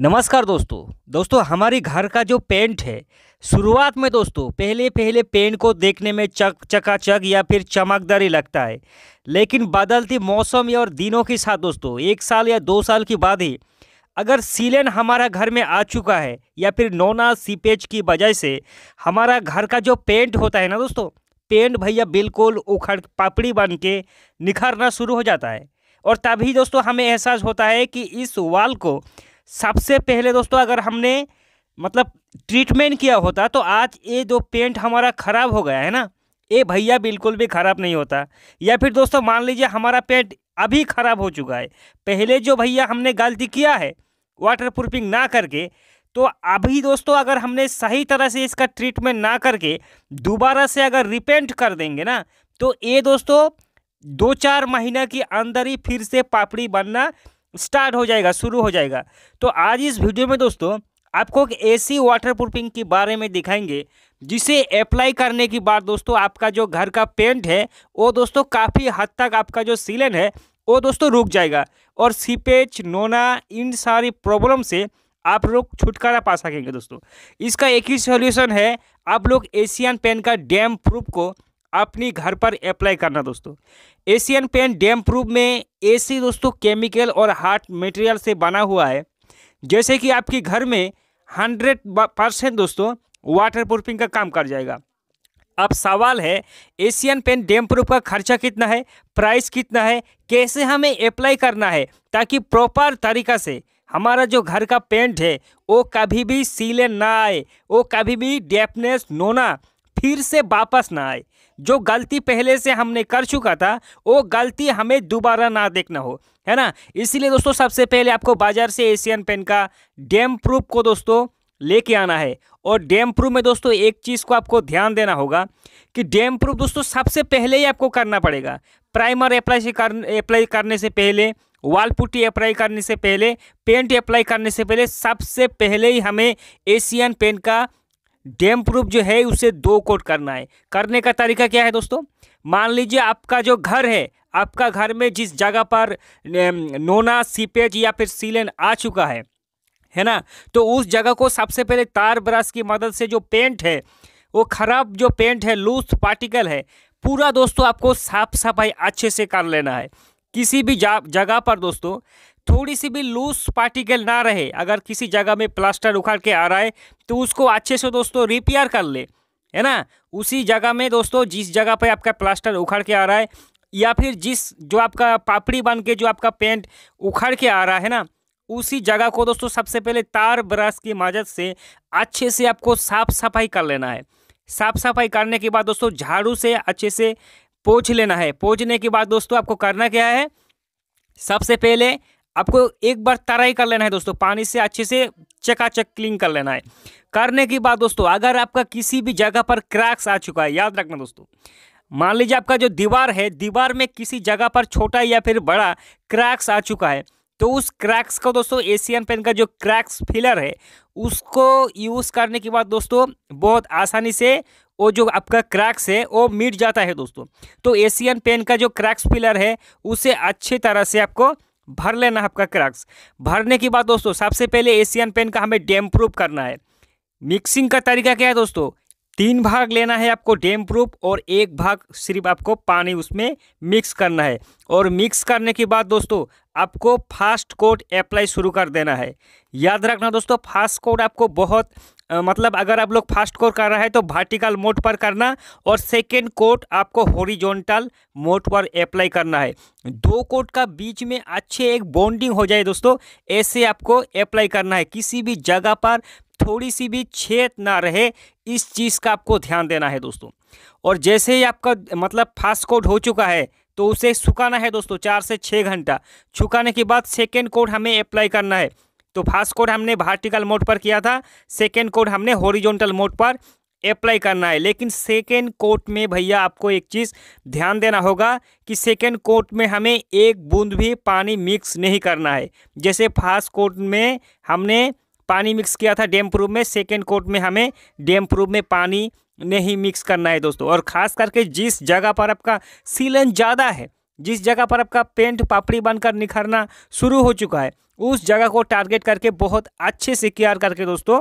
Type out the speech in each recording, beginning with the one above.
नमस्कार दोस्तों दोस्तों हमारे घर का जो पेंट है शुरुआत में दोस्तों पहले पहले पेंट को देखने में चक चकाचक या फिर चमकदार ही लगता है लेकिन बदलती मौसम या और दिनों के साथ दोस्तों एक साल या दो साल के बाद ही अगर सीलन हमारा घर में आ चुका है या फिर नोना सीपेज की वजह से हमारा घर का जो पेंट होता है ना दोस्तों पेंट भैया बिल्कुल उखड़ पापड़ी बन के निखरना शुरू हो जाता है और तभी दोस्तों हमें एहसास होता है कि इस वाल को सबसे पहले दोस्तों अगर हमने मतलब ट्रीटमेंट किया होता तो आज ये जो पेंट हमारा ख़राब हो गया है ना ये भैया बिल्कुल भी ख़राब नहीं होता या फिर दोस्तों मान लीजिए हमारा पेंट अभी ख़राब हो चुका है पहले जो भैया हमने गलती किया है वाटर प्रूफिंग ना करके तो अभी दोस्तों अगर हमने सही तरह से इसका ट्रीटमेंट ना करके दोबारा से अगर रिपेंट कर देंगे ना तो ये दोस्तों दो चार महीना के अंदर ही फिर से पापड़ी बनना स्टार्ट हो जाएगा शुरू हो जाएगा तो आज इस वीडियो में दोस्तों आपको एक ऐसी वाटर प्रूफिंग के बारे में दिखाएंगे जिसे अप्लाई करने के बाद दोस्तों आपका जो घर का पेंट है वो दोस्तों काफ़ी हद तक आपका जो सीलन है वो दोस्तों रुक जाएगा और सीपेज नोना इन सारी प्रॉब्लम से आप लोग छुटकारा पा सकेंगे दोस्तों इसका एक ही सॉल्यूशन है आप लोग एशियन पेन का डैम प्रूफ को अपनी घर पर अप्लाई करना दोस्तों एशियन पेंट डैम प्रूफ में एसी दोस्तों केमिकल और हार्ड मटेरियल से बना हुआ है जैसे कि आपके घर में हंड्रेड परसेंट दोस्तों वाटर प्रूफिंग का काम कर जाएगा अब सवाल है एशियन पेंट डैम प्रूफ का खर्चा कितना है प्राइस कितना है कैसे हमें अप्लाई करना है ताकि प्रॉपर तरीका से हमारा जो घर का पेंट है वो कभी भी सीले ना आए वो कभी भी डेपनेस नोना फिर से वापस ना आए जो गलती पहले से हमने कर चुका था वो गलती हमें दोबारा ना देखना हो है ना इसीलिए दोस्तों सबसे पहले आपको बाज़ार से एशियन पेन का डैम प्रूफ को दोस्तों लेके आना है और डैम प्रूफ में दोस्तों एक चीज़ को आपको ध्यान देना होगा कि डैम प्रूफ दोस्तों सबसे पहले ही आपको करना पड़ेगा प्राइमर अप्लाई से कर अप्लाई करने से पहले वाल पुट्टी अप्लाई करने से पहले पेंट अप्लाई करने से पहले सबसे पहले ही हमें एशियन पेंट का डैम प्रूफ जो है उसे दो कोट करना है करने का तरीका क्या है दोस्तों मान लीजिए आपका जो घर है आपका घर में जिस जगह पर नोना सीपेज या फिर सीलन आ चुका है है ना तो उस जगह को सबसे पहले तार ब्रश की मदद से जो पेंट है वो खराब जो पेंट है लूज पार्टिकल है पूरा दोस्तों आपको साफ सफाई अच्छे से कर लेना है किसी भी जगह पर दोस्तों थोड़ी सी भी लूज पार्टिकल ना रहे अगर किसी जगह में प्लास्टर उखाड़ के आ रहा है तो उसको अच्छे से दोस्तों रिपेयर कर ले है ना उसी जगह में दोस्तों जिस जगह पर आपका प्लास्टर उखाड़ के आ रहा है या फिर जिस जो आपका पापड़ी बन के जो आपका पेंट उखाड़ के आ रहा है ना उसी जगह को दोस्तों सबसे पहले तार ब्रश की मदद से अच्छे से आपको साफ सफाई कर लेना है साफ सफाई करने के बाद दोस्तों झाड़ू से अच्छे से पोछ लेना है पोछने के बाद दोस्तों आपको करना क्या है सबसे पहले आपको एक बार तराई कर लेना है दोस्तों पानी से अच्छे से चकाचक क्लीन कर लेना है करने के बाद दोस्तों अगर आपका किसी भी जगह पर क्रैक्स आ चुका है याद रखना दोस्तों मान लीजिए आपका जो दीवार है दीवार में किसी जगह पर छोटा या फिर बड़ा क्रैक्स आ चुका है तो उस क्रैक्स को दोस्तों एशियन पेन का जो क्रैक्स फिलर है उसको यूज़ करने के बाद दोस्तों बहुत आसानी से वो जो आपका क्रैक्स है वो मिट जाता है दोस्तों तो एशियन पेन का जो क्रैक्स फिलर है उसे अच्छी तरह से आपको भर लेना है आपका क्रक्स भरने के बाद दोस्तों सबसे पहले एशियन पेन का हमें डैम प्रूफ करना है मिक्सिंग का तरीका क्या है दोस्तों तीन भाग लेना है आपको डैम प्रूफ और एक भाग सिर्फ आपको पानी उसमें मिक्स करना है और मिक्स करने के बाद दोस्तों आपको फास्ट कोट अप्लाई शुरू कर देना है याद रखना दोस्तों फास्ट कोट आपको बहुत मतलब अगर आप लोग फास्ट कोर कर रहा है तो वर्टिकल मोड पर करना और सेकेंड कोट आपको हॉरिजॉन्टल मोड पर अप्लाई करना है दो कोट का बीच में अच्छे एक बॉन्डिंग हो जाए दोस्तों ऐसे आपको अप्लाई करना है किसी भी जगह पर थोड़ी सी भी छेद ना रहे इस चीज़ का आपको ध्यान देना है दोस्तों और जैसे ही आपका मतलब फास्ट कोर्ट हो चुका है तो उसे सुखाना है दोस्तों चार से छः घंटा सुखाने के बाद सेकेंड कोट हमें अप्लाई करना है तो फर्स्ट कोड हमने वर्टिकल मोड पर किया था सेकेंड कोड हमने हॉरिजॉन्टल मोड पर अप्लाई करना है लेकिन सेकेंड कोट में भैया आपको एक चीज़ ध्यान देना होगा कि सेकेंड कोट में हमें एक बूंद भी पानी मिक्स नहीं करना है जैसे फर्स्ट कोट में हमने पानी मिक्स किया था डैम प्रूफ में सेकेंड कोट में हमें डैम प्रूफ में पानी नहीं मिक्स करना है दोस्तों और ख़ास करके जिस जगह पर आपका सीलन ज़्यादा है जिस जगह पर आपका पेंट पापड़ी बनकर निखरना शुरू हो चुका है उस जगह को टारगेट करके बहुत अच्छे से केयर करके दोस्तों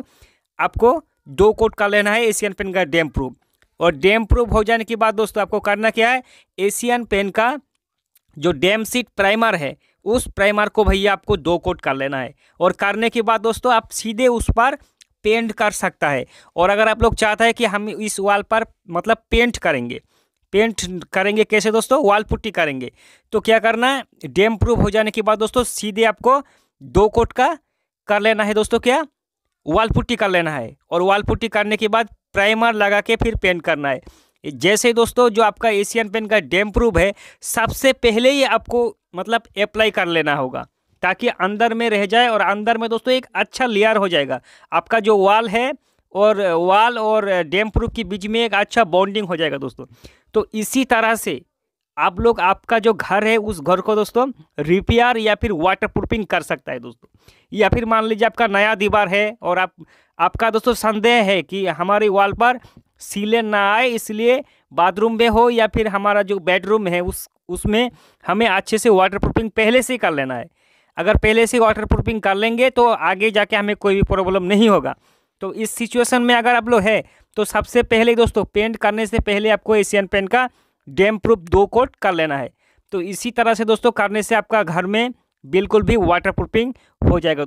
आपको दो कोट का लेना है एशियन पेन का डैम प्रूफ और डैम प्रूफ हो जाने के बाद दोस्तों आपको करना क्या है एशियन पेन का जो डैम सीट प्राइमर है उस प्राइमर को भैया आपको दो कोट कर लेना है और करने के बाद दोस्तों आप सीधे उस पर पेंट कर सकता है और अगर आप लोग चाहता है कि हम इस वॉल पर मतलब पेंट करेंगे पेंट करेंगे कैसे दोस्तों वाल पुट्टी करेंगे तो क्या करना है डैम प्रूफ हो जाने के बाद दोस्तों सीधे आपको दो कोट का कर लेना है दोस्तों क्या वाल पुट्टी कर लेना है और वाल पुट्टी करने के बाद प्राइमर लगा के फिर पेंट करना है जैसे दोस्तों जो आपका एशियन पेंट का डैम प्रूफ है सबसे पहले ही आपको मतलब अप्लाई कर लेना होगा ताकि अंदर में रह जाए और अंदर में दोस्तों एक अच्छा लेयर हो जाएगा आपका जो वाल है और वाल और डैम प्रूफ के बीच में एक अच्छा बॉन्डिंग हो जाएगा दोस्तों तो इसी तरह से आप लोग आपका जो घर है उस घर को दोस्तों रिपेयर या फिर वाटर प्रूफिंग कर सकता है दोस्तों या फिर मान लीजिए आपका नया दीवार है और आप आपका दोस्तों संदेह है कि हमारी वॉल पर सीले ना आए इसलिए बाथरूम में हो या फिर हमारा जो बेडरूम है उस उसमें हमें अच्छे से वाटर प्रूफिंग पहले से कर लेना है अगर पहले से वाटर प्रूफिंग कर लेंगे तो आगे जाके हमें कोई भी प्रॉब्लम नहीं होगा तो इस सिचुएशन में अगर आप लोग है तो सबसे पहले दोस्तों पेंट करने से पहले आपको एशियन पेंट का डैम प्रूफ दो कोट कर लेना है तो इसी तरह से दोस्तों करने से आपका घर में बिल्कुल भी वाटर प्रूफिंग हो जाएगा